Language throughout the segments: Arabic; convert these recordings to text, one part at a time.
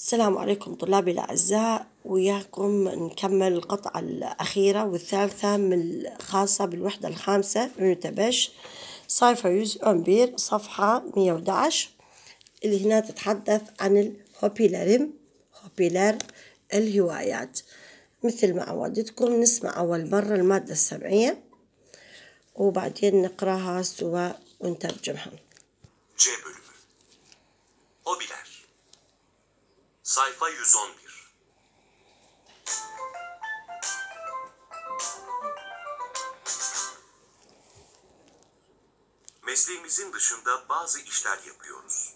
السلام عليكم طلابي الأعزاء وياكم نكمل القطعة الأخيرة والثالثة من الخاصة بالوحدة الخامسة من تبش صفحة يوز أمبير صفحة 111 اللي هنا تتحدث عن الهوبيلارم هوبيلار الهوايات مثل ما عودتكم نسمع أول مرة المادة السبعية وبعدين نقراها سوا ونترجمها جيبل Sayfa 111 Mesleğimizin dışında bazı işler yapıyoruz.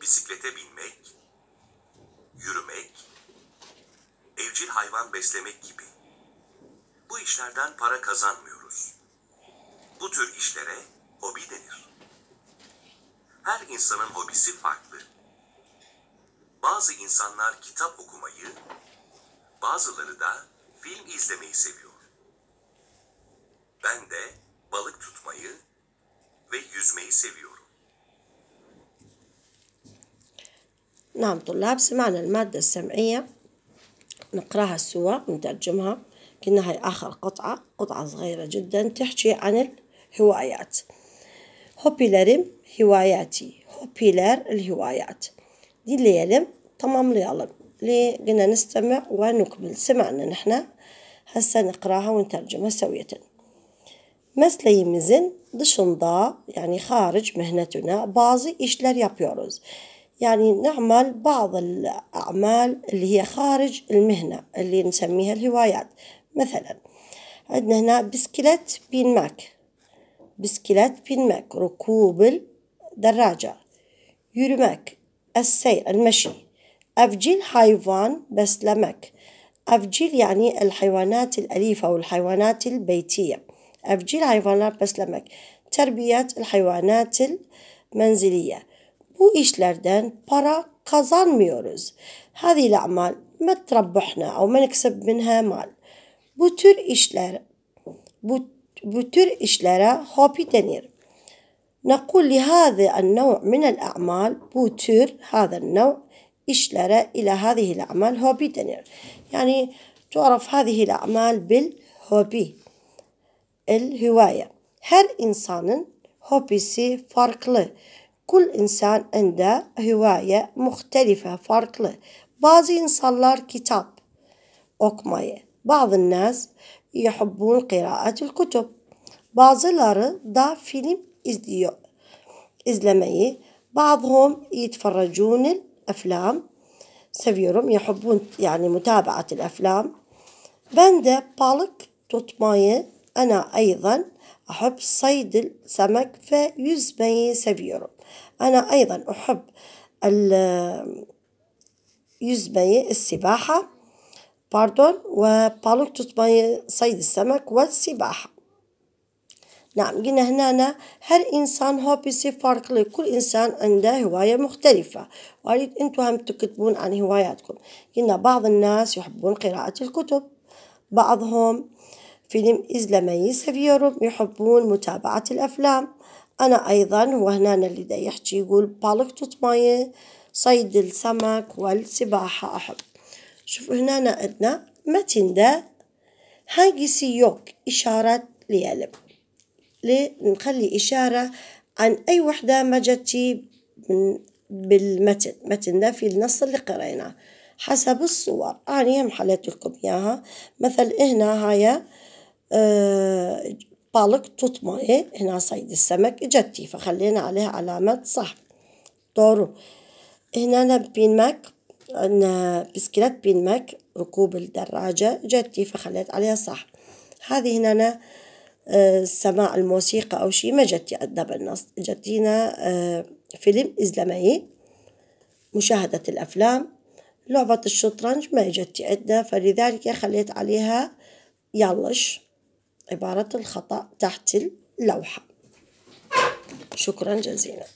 Bisiklete binmek, yürümek, evcil hayvan beslemek gibi. Bu işlerden para kazanmıyoruz. Bu tür işlere hobi denir. Her insanın hobisi farklı. Bazı insanlar kitap okumayı, bazıları da film izlemeyi seviyor. Ben de balık tutmayı ve yüzmeyi seviyorum. نعم طلاب سمعنا المادة السمعية نقراها سوا نترجمها كنا هاي آخر قطعة قطعة صغيرة جدا تحكي عن الهوايات هوبيلارم هواياتي هوبيلار الهوايات دي ليلم تمام اليالب ليه قلنا نستمع ونكمل سمعنا نحنا هسا نقراها ونترجمها سوية Mesleğimizin dışında يعني خارج مهنتنا bazı إشلر يابيوروز يعني نعمل بعض الأعمال اللي هي خارج المهنة اللي نسميها الهوايات مثلا عندنا هنا ماك بينماك بين بينماك ركوب الدراجة يورماك السير المشي أفجيل حيوان بس لمك أفجيل يعني الحيوانات الأليفة والحيوانات البيتية أفجيل بس لمك تربية الحيوانات المنزلية بو لردن برا قزان ميورز هذه الأعمال ما تربحنا أو ما نكسب منها مال. بوتر tür işler bu, هوبي دنير نقول لهذا النوع من الأعمال بوتر هذا النوع işlere ile hadihil amel hobi denir. Yani tuaraf hadihil amel bil hobi. El hüvaye. Her insanın hobisi farklı. Kul insan ende hüvaye muhtelife farklı. Bazı insanlar kitap okumayı, bazı nas yuhubbun kıraatul kutub. Bazıları da film izliyor, izlemeyi. Bazıhum yetferracunil أفلام سيفيروم يحبون يعني متابعة الأفلام باندا بالك توتماية أنا أيضا أحب صيد السمك فيزمي سيفيروم أنا أيضا أحب ال يزمي السباحة باردون وبالك توتماية صيد السمك والسباحة نعم قلنا هنا هر إنسان هوبيسي فرقلي كل إنسان عنده هواية مختلفة وأريد أنتم هم تكتبون عن هواياتكم قلنا بعض الناس يحبون قراءة الكتب بعضهم فيلم إز لما يسافيرهم يحبون متابعة الأفلام أنا أيضا هو هنا اللي دا يحكي يقول بالك تطمي صيد السمك والسباحة أحب شوفوا هنا عندنا متن ده هاجسي يوك إشارة ليلم لنخلي إشارة عن أي وحدة ما جتي بالمتن متننا في النص اللي قريناه حسب الصور أنا يعني حليت لكم إياها مثل هنا هاي آه، بالك تطمئ هنا صيد السمك إجتي فخلينا عليها علامة صح طورو هنا بين ماك بسكلات بين ماك ركوب الدراجة جتي فخليت عليها صح هذه هنا سماع الموسيقى أو شيء ما جت يأدب بالنص جتينا آه، فيلم إزلمي مشاهدة الأفلام لعبة الشطرنج ما جت عندنا فلذلك خليت عليها يالش عبارة الخطأ تحت اللوحة شكرا جزيلا